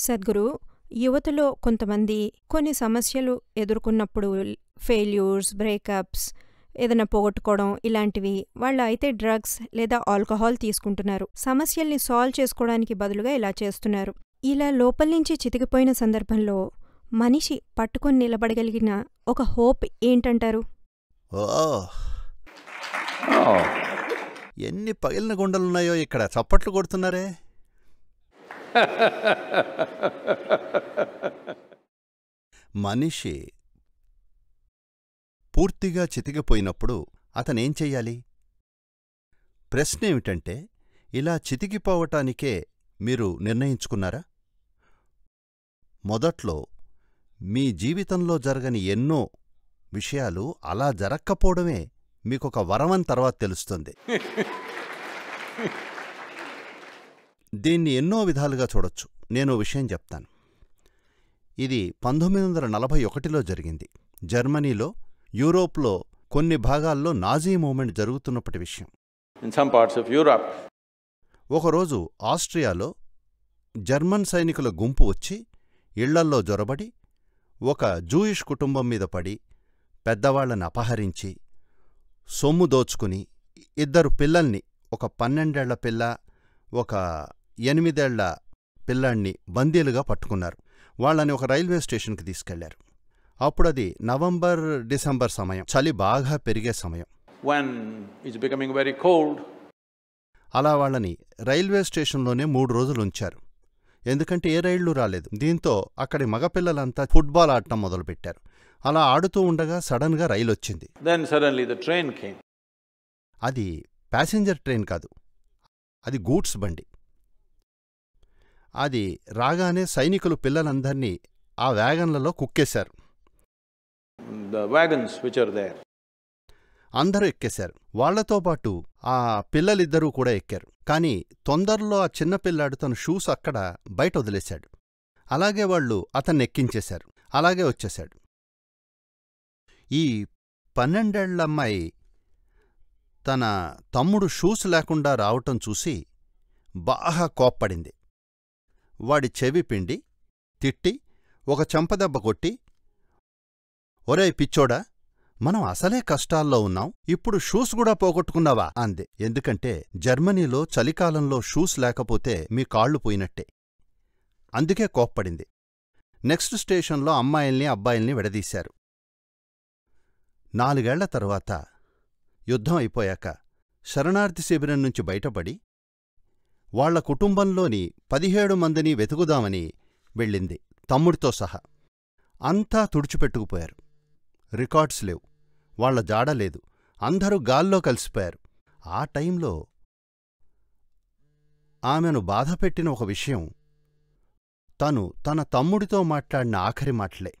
సద్గురు యువతలో కొంతమంది కొన్ని సమస్యలు ఎదుర్కొన్నప్పుడు ఫెయిల్యూర్స్ బ్రేకప్స్ ఏదైనా పోగొట్టుకోవడం ఇలాంటివి వాళ్ళు అయితే డ్రగ్స్ లేదా ఆల్కహాల్ తీసుకుంటున్నారు సమస్యల్ని సాల్వ్ చేసుకోవడానికి బదులుగా ఇలా చేస్తున్నారు ఇలా లోపల నుంచి చితికిపోయిన సందర్భంలో మనిషి పట్టుకొని నిలబడగలిగిన ఒక హోప్ ఏంటంటారు ఎన్ని పగిలిన గుండలున్నాయో ఇక్కడ చప్పట్లు కొడుతున్నారే మనిషి పూర్తిగా చితికిపోయినప్పుడు అతనేం చెయ్యాలి ప్రశ్నేమిటంటే ఇలా చితికిపోవటానికే మీరు నిర్ణయించుకున్నారా మొదట్లో మీ జీవితంలో జరగని ఎన్నో విషయాలు అలా జరక్కపోవడమే మీకొక వరమని తర్వాత తెలుస్తుంది దీన్ని ఎన్నో విధాలుగా చూడొచ్చు నేను విషయం చెప్తాను ఇది పంతొమ్మిది వందల నలభై ఒకటిలో జరిగింది జర్మనీలో యూరోప్లో కొన్ని భాగాల్లో నాజీ మూమెంట్ జరుగుతున్నప్పటి విషయం ఒకరోజు ఆస్ట్రియాలో జర్మన్ సైనికుల గుంపు వచ్చి ఇళ్లల్లో జొరబడి ఒక జూయిష్ కుటుంబం మీద పడి పెద్దవాళ్లను అపహరించి సొమ్ము దోచుకుని ఇద్దరు పిల్లల్ని ఒక పన్నెండేళ్ల పిల్ల ఒక ఎనిమిదేళ్ల పిల్లాణ్ణి బందీలుగా పట్టుకున్నారు వాళ్ళని ఒక రైల్వే స్టేషన్కి తీసుకెళ్లారు అప్పుడది నవంబర్ డిసెంబర్ సమయం చలి బాగా పెరిగే సమయం వెరీ కోల్డ్ అలా వాళ్ళని రైల్వే స్టేషన్లోనే మూడు రోజులు ఉంచారు ఎందుకంటే ఏ రైళ్లు రాలేదు దీంతో అక్కడి మగపిల్లలంతా ఫుట్బాల్ ఆడటం మొదలుపెట్టారు అలా ఆడుతూ ఉండగా సడన్గా రైలు వచ్చింది అది ప్యాసింజర్ ట్రైన్ కాదు అది గూడ్స్ బండి అది రాగానే సైనికులు పిల్లలందర్నీ ఆ వ్యాగన్లలో కుక్కేశారు అందరూ ఎక్కేశారు వాళ్లతో పాటు ఆ పిల్లలిద్దరూ కూడా ఎక్కారు కాని తొందరలో ఆ చిన్న పిల్లాడు తన షూస్ అక్కడ బయట వదిలేశాడు అలాగే వాళ్ళు అతన్ని ఎక్కించేశారు అలాగే వచ్చేశాడు ఈ పన్నెండేళ్లమ్మాయి తన తమ్ముడు షూస్ లేకుండా రావటం చూసి బాగా కోప్పడింది వాడి చెవి పిండి తిట్టి ఒక చెంపదెబ్బ కొట్టి ఒరే పిచ్చోడా మనం అసలే కష్టాల్లో ఉన్నాం ఇప్పుడు షూస్ కూడా పోగొట్టుకున్నావా అంది ఎందుకంటే జర్మనీలో చలికాలంలో షూస్ లేకపోతే మీ కాళ్ళు పోయినట్టే అందుకే కోప్పడింది నెక్స్ట్ స్టేషన్లో అమ్మాయిల్ని అబ్బాయిల్ని విడదీశారు నాలుగేళ్ల తరువాత యుద్ధం అయిపోయాక శరణార్థి శిబిరం నుంచి బయటపడి వాళ్ల కుటుంబంలోని పదిహేడు మందిని వెతుకుదామని వెళ్ళింది తమ్ముడితో సహా అంతా తుడిచిపెట్టుకుపోయారు రికార్డ్స్ లేవు వాళ్ల జాడలేదు అందరూ గాల్లో కలిసిపోయారు ఆ టైంలో ఆమెను బాధపెట్టిన ఒక విషయం తను తన తమ్ముడితో మాట్లాడిన ఆఖరి మాటలే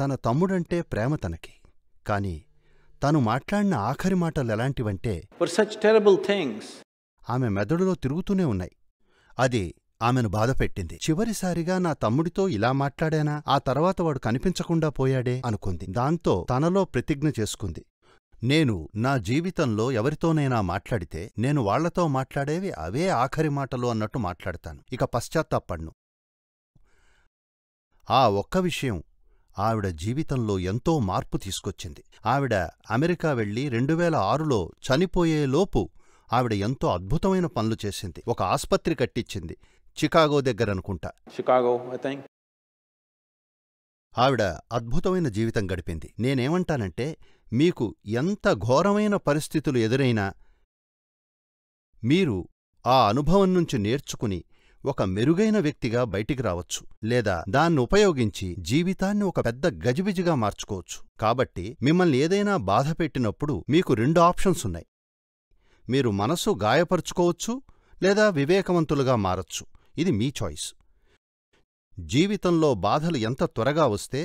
తన తమ్ముడంటే ప్రేమ తనకి కాని తను మాట్లాడిన ఆఖరి మాటలు ఎలాంటివంటే ఫర్ సచ్ టెరబుల్ థింగ్స్ ఆమె మెదడులో తిరుగుతూనే ఉన్నాయి అది ఆమెను బాధపెట్టింది చివరిసారిగా నా తమ్ముడితో ఇలా మాట్లాడానా ఆ తర్వాత వాడు కనిపించకుండా పోయాడే అనుకుంది దాంతో తనలో ప్రతిజ్ఞ చేసుకుంది నేను నా జీవితంలో ఎవరితోనైనా మాట్లాడితే నేను వాళ్లతో మాట్లాడేవి అవే ఆఖరి మాటలు అన్నట్టు మాట్లాడతాను ఇక పశ్చాత్తాపడ్ను ఆ ఒక్క విషయం ఆవిడ జీవితంలో ఎంతో మార్పు తీసుకొచ్చింది ఆవిడ అమెరికా వెళ్లి రెండు వేల ఆరులో చనిపోయేలోపు ఆవిడ ఎంతో అద్భుతమైన పనులు చేసింది ఒక ఆసుపత్రి కట్టించింది చికాగో దగ్గర అనుకుంటా చికాగో ఆవిడ అద్భుతమైన జీవితం గడిపింది నేనేమంటానంటే మీకు ఎంత ఘోరమైన పరిస్థితులు ఎదురైనా మీరు ఆ అనుభవం నుంచి నేర్చుకుని ఒక మెరుగైన వ్యక్తిగా బయటికి రావచ్చు లేదా దాన్ని ఉపయోగించి జీవితాన్ని ఒక పెద్ద గజిబిజిగా మార్చుకోవచ్చు కాబట్టి మిమ్మల్ని ఏదైనా బాధ పెట్టినప్పుడు మీకు రెండు ఆప్షన్స్ ఉన్నాయి మీరు మనసు గాయపరుచుకోవచ్చు లేదా వివేకవంతులుగా మారచ్చు ఇది మీ చాయిస్ జీవితంలో బాధలు ఎంత త్వరగా వస్తే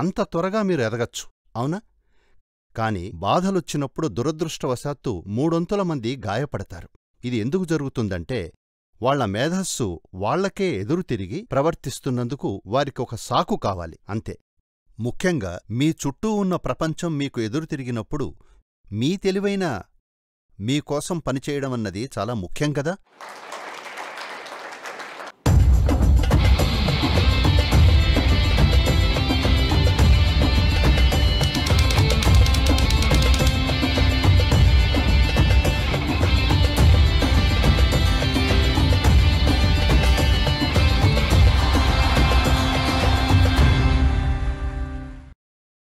అంత త్వరగా మీరు ఎదగచ్చు అవునా కాని బాధలొచ్చినప్పుడు దురదృష్టవశాత్తు మూడొంతుల మంది గాయపడతారు ఇది ఎందుకు జరుగుతుందంటే వాళ్ల మేధస్సు వాళ్లకే ఎదురు తిరిగి ప్రవర్తిస్తున్నందుకు వారికొక సాకు కావాలి అంతే ముఖ్యంగా మీ చుట్టూ ఉన్న ప్రపంచం మీకు ఎదురు తిరిగినప్పుడు మీ తెలివైన మీకోసం పనిచేయడం అన్నది చాలా ముఖ్యం కదా